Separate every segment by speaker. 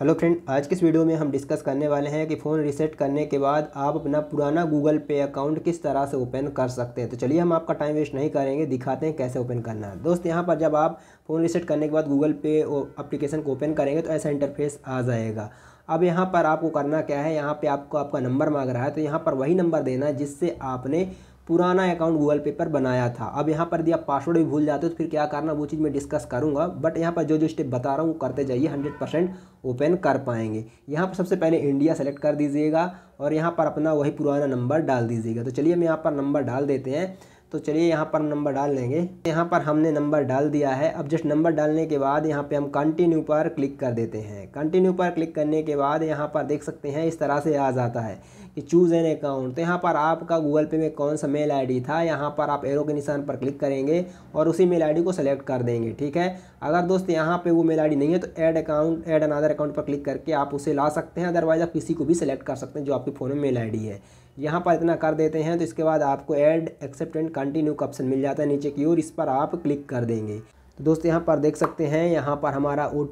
Speaker 1: hello friend आज के इस वीडियो में हम डिस्कस करने वाले हैं कि फ़ोन रीसेट करने के बाद आप अपना पुराना गूगल पे अकाउंट किस तरह से ओपन कर सकते हैं तो चलिए हम आपका टाइम वेस्ट नहीं करेंगे दिखाते हैं कैसे ओपन करना है दोस्त यहां पर जब आप फ़ोन रीसेट करने के बाद गूगल पे अप्लीकेशन को ओपन करेंगे तो ऐसा इंटरफेस आ जाएगा अब यहाँ पर आपको करना क्या है यहाँ पर आपको आपका नंबर मांग रहा है तो यहाँ पर वही नंबर देना है जिससे आपने पुराना अकाउंट गूगल पे पर बनाया था अब यहाँ पर दिया पासवर्ड भी भूल जाते हो तो फिर क्या करना वो चीज़ मैं डिस्कस करूँगा बट यहाँ पर जो जो स्टेप बता रहा हूँ वो करते जाइए हंड्रेड परसेंट ओपन कर पाएंगे यहाँ पर सबसे पहले इंडिया सेलेक्ट कर दीजिएगा और यहाँ पर अपना वही पुराना नंबर डाल दीजिएगा तो चलिए हम यहाँ पर नंबर डाल देते हैं तो चलिए यहाँ पर नंबर डाल लेंगे यहाँ पर हमने नंबर डाल दिया है अब जस्ट नंबर डालने के बाद यहाँ पे हम कंटिन्यू पर क्लिक कर देते हैं कंटिन्यू पर क्लिक करने के बाद यहाँ पर देख सकते हैं इस तरह से आ जाता है कि चूज़ एन अकाउंट तो यहाँ पर आपका गूगल पे में कौन सा मेल आईडी था यहाँ पर आप एरो के निशान पर क्लिक करेंगे और उसी मेल आईडी को सेलेक्ट कर देंगे ठीक है अगर दोस्त यहाँ पे वो मेल आईडी नहीं है तो add account add another account पर क्लिक करके आप उसे ला सकते हैं अदरवाइज़ आप किसी को भी सिलेक्ट कर सकते हैं जो आपके फ़ोन में मेल आई है यहाँ पर इतना कर देते हैं तो इसके बाद आपको एड एक्सेप्ट एंड कंटिन्यू का ऑप्शन मिल जाता है नीचे की ओर इस पर आप क्लिक कर देंगे तो दोस्त यहाँ पर देख सकते हैं यहाँ पर हमारा ओ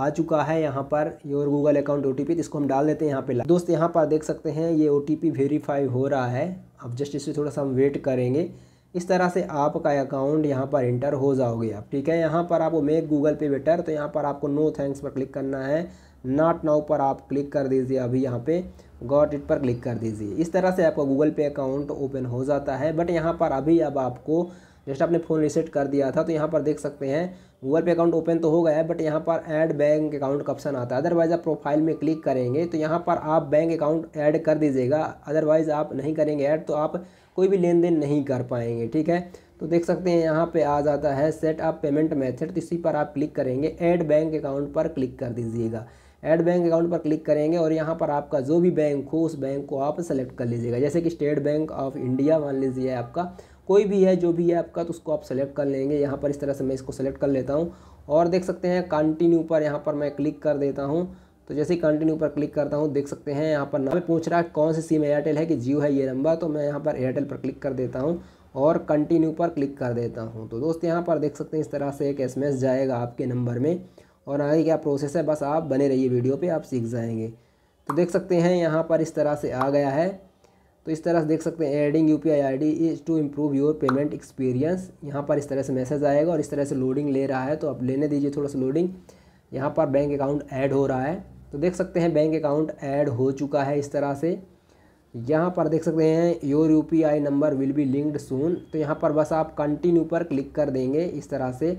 Speaker 1: आ चुका है यहाँ पर योर गूगल अकाउंट ओ इसको हम डाल देते हैं यहाँ पे दोस्त यहाँ पर देख सकते हैं ये ओ वेरीफाई हो रहा है अब जस्ट इसे थोड़ा सा हम वेट करेंगे इस तरह से आपका अकाउंट यहाँ पर इंटर हो जाओगे आप ठीक है यहाँ पर आप मेक गूगल पे बेटर तो यहाँ पर आपको नो थैंक्स पर क्लिक करना है नॉट नाउ पर आप क्लिक कर दीजिए अभी यहाँ पे गॉट इट पर क्लिक कर दीजिए इस तरह से आपका गूगल पे अकाउंट ओपन हो जाता है बट यहाँ पर अभी अब आपको जस्ट आपने फ़ोन रिसेट कर दिया था तो यहाँ पर देख सकते हैं गूगल पे अकाउंट ओपन तो हो गया है बट यहाँ पर ऐड बैंक अकाउंट का ऑप्शन आता है अदरवाइज़ आप प्रोफाइल में क्लिक करेंगे तो यहाँ पर आप बैंक अकाउंट ऐड कर दीजिएगा अदरवाइज़ आप नहीं करेंगे ऐड तो आप कोई भी लेन देन नहीं कर पाएंगे ठीक है तो देख सकते हैं यहाँ पे आ जाता है सेट अप पेमेंट मेथड तो इसी पर आप क्लिक करेंगे ऐड बैंक अकाउंट पर क्लिक कर दीजिएगा ऐड बैंक अकाउंट पर क्लिक करेंगे और यहाँ पर आपका जो भी बैंक हो उस बैंक को आप सेलेक्ट कर लीजिएगा जैसे कि स्टेट बैंक ऑफ इंडिया मान लीजिए आपका कोई भी है जो भी है आपका तो उसको आप सेलेक्ट कर लेंगे यहाँ पर इस तरह से मैं इसको सेलेक्ट कर लेता हूँ और देख सकते हैं कंटिन्यू पर यहाँ पर मैं क्लिक कर देता हूँ तो जैसे ही कंटिन्यू पर क्लिक करता हूँ देख सकते हैं यहाँ पर नाम पूछ रहा है कौन सी सिम एयरटेल है कि जियो है ये नंबर तो मैं यहाँ पर एयरटेल पर क्लिक कर देता हूँ और कंटिन्यू पर क्लिक कर देता हूँ तो दोस्त यहाँ पर देख सकते हैं इस तरह से एक एसएमएस जाएगा आपके नंबर में और आगे क्या प्रोसेस है बस आप बने रहिए वीडियो पे आप सीख जाएंगे तो देख सकते हैं यहाँ पर इस तरह से आ गया है तो इस तरह से देख सकते हैं adding U P I I D is to improve your payment experience यहाँ पर इस तरह से मैसेज आएगा और इस तरह से लोडिंग ले रहा है तो आप लेने दीजिए थोड़ा सा लोडिंग यहाँ पर बैंक अकाउंट ऐड हो रहा है तो देख सकते हैं बैंक अकाउंट ऐड हो चुका है इस तरह से यहाँ पर देख सकते हैं your U P I number will be linked soon तो यहाँ पर बस आप कंटिन्यू पर क्लिक कर देंगे इस तरह से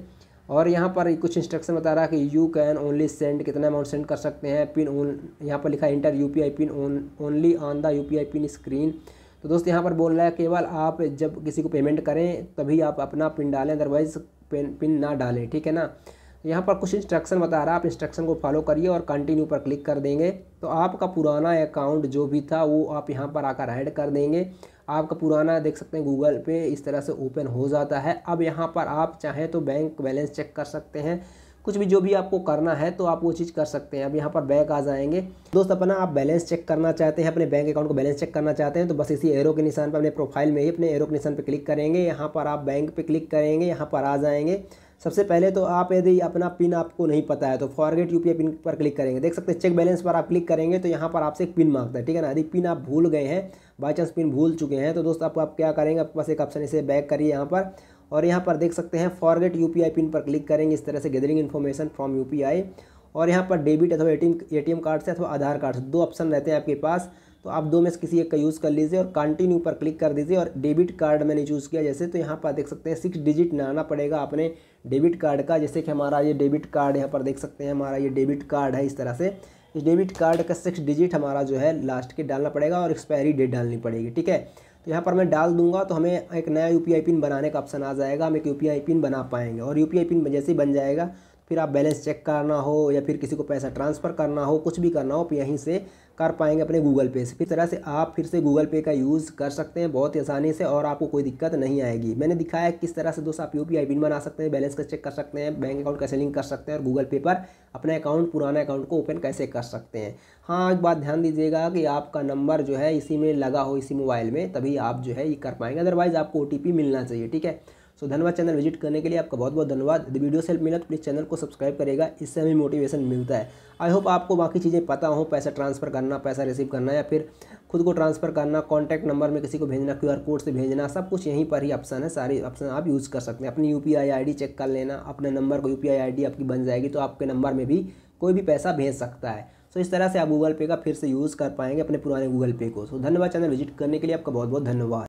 Speaker 1: और यहाँ पर कुछ इंस्ट्रक्शन बता रहा है कि यू कैन ओनली सेंड कितना अमाउंट सेंड कर सकते हैं पिन ओन यहाँ पर लिखा है enter I PIN own only on the I PIN screen तो दोस्त यहाँ पर बोल रहा है केवल आप जब किसी को पेमेंट करें तभी आप अपना पिन डालें अदरवाइज पिन पिन ना डालें ठीक है ना यहाँ पर कुछ इंस्ट्रक्शन बता रहा है आप इंस्ट्रक्शन को फॉलो करिए और कंटिन्यू पर क्लिक कर देंगे तो आपका पुराना अकाउंट जो भी था वो आप यहाँ पर आकर ऐड कर देंगे आपका पुराना देख सकते हैं गूगल पे इस तरह से ओपन हो जाता है अब यहाँ पर आप चाहें तो बैंक बैलेंस चेक कर सकते हैं कुछ भी जो भी आपको करना है तो आप वो चीज़ कर सकते हैं अब यहाँ पर बैंक आ जाएंगे दोस्त अपना आप बैलेंस चेक करना चाहते हैं अपने बैंक अकाउंट को बैलेंस चेक करना चाहते हैं तो बस इसी एरो के निशान पर अपने प्रोफाइल में ही अपने एरो के निशान पर क्लिक करेंगे यहाँ पर आप बैंक पर क्लिक करेंगे यहाँ पर आ जाएंगे सबसे पहले तो आप यदि अपना पिन आपको नहीं पता है तो फॉरगेट यू पिन पर क्लिक करेंगे देख सकते हैं चेक बैलेंस पर आप क्लिक करेंगे तो यहाँ पर आपसे एक पिन मांगता है ठीक है ना यदि पिन आप भूल गए हैं बाई चांस पिन भूल चुके हैं तो दोस्त आप क्या करेंगे आपके पास एक ऑप्शन इसे बैक करिए यहाँ पर और यहाँ पर देख सकते हैं फॉरगेट यू पिन पर क्लिक करेंगे इस तरह से गैदरिंग इन्फॉर्मेशन फ्रॉम यू और यहाँ पर डेबिट अथवा ए टी कार्ड से अथवा आधार कार्ड से दो ऑप्शन रहते हैं आपके पास तो आप दो में से किसी एक का यूज़ कर लीजिए और कंटिन्यू पर क्लिक कर दीजिए और डेबिट कार्ड मैंने चूज़ किया जैसे तो यहाँ पर देख सकते हैं सिक्स डिजिट आना पड़ेगा आपने डेबिट कार्ड का जैसे कि हमारा ये डेबिट कार्ड यहाँ पर देख सकते हैं हमारा ये डेबिट कार्ड है इस तरह से इस डेबिट कार्ड का सिक्स डिजिट हमारा जो है लास्ट के डालना पड़ेगा और एक्सपायरी डेट डालनी पड़ेगी ठीक है तो यहाँ पर मैं डाल दूंगा तो हमें एक नया यू पिन बनाने का ऑप्शन आ जाएगा हम एक यू पिन बना पाएंगे और यू पिन जैसे ही बन जाएगा फिर आप बैलेंस चेक करना हो या फिर किसी को पैसा ट्रांसफ़र करना हो कुछ भी करना हो आप यहीं से कर पाएंगे अपने गूगल पे से इस तरह से आप फिर से गूगल पे का यूज़ कर सकते हैं बहुत ही आसानी से और आपको कोई दिक्कत नहीं आएगी मैंने दिखाया किस तरह से दोस्तों आप यू पी पिन बना सकते हैं बैलेंस कैसे चेक कर सकते हैं बैंक अकाउंट कैसे लिंक कर सकते हैं और गूगल पे पर अपने अकाउंट पुराना अकाउंट को ओपन कैसे कर सकते हैं हाँ एक बात ध्यान दीजिएगा कि आपका नंबर जो है इसी में लगा हो इसी मोबाइल में तभी आप जो है ये कर पाएंगे अदरवाइज़ आपको ओ मिलना चाहिए ठीक है सो धनबाद चैनल विजिट करने के लिए आपका बहुत बहुत धन्यवाद यदि वीडियो से हेल्प मिला तो प्लीज़ चैनल को सब्सक्राइब करेगा इससे हमें मोटिवेशन मिलता है आई होप आपको बाकी चीज़ें पता हो पैसा ट्रांसफ़र करना पैसा रिसीव करना या फिर खुद को ट्रांसफ़र करना कॉन्टैक्ट नंबर में किसी को भेजना क्यू कोड से भेजना सब कुछ यहीं पर ही ऑप्शन है सारे ऑप्शन आप यूज़ कर सकते हैं अपनी यू पी चेक कर लेना अपने नंबर को यू पी आपकी बन जाएगी तो आपके नंबर में भी कोई भी पैसा भेज सकता है सो so, इस तरह से आप गूगल पे का फिर से यूज़ कर पाएंगे अपने पुराने गूगल पे को सो so, धन्यवाद चैनल विजिट करने के लिए आपका बहुत बहुत धन्यवाद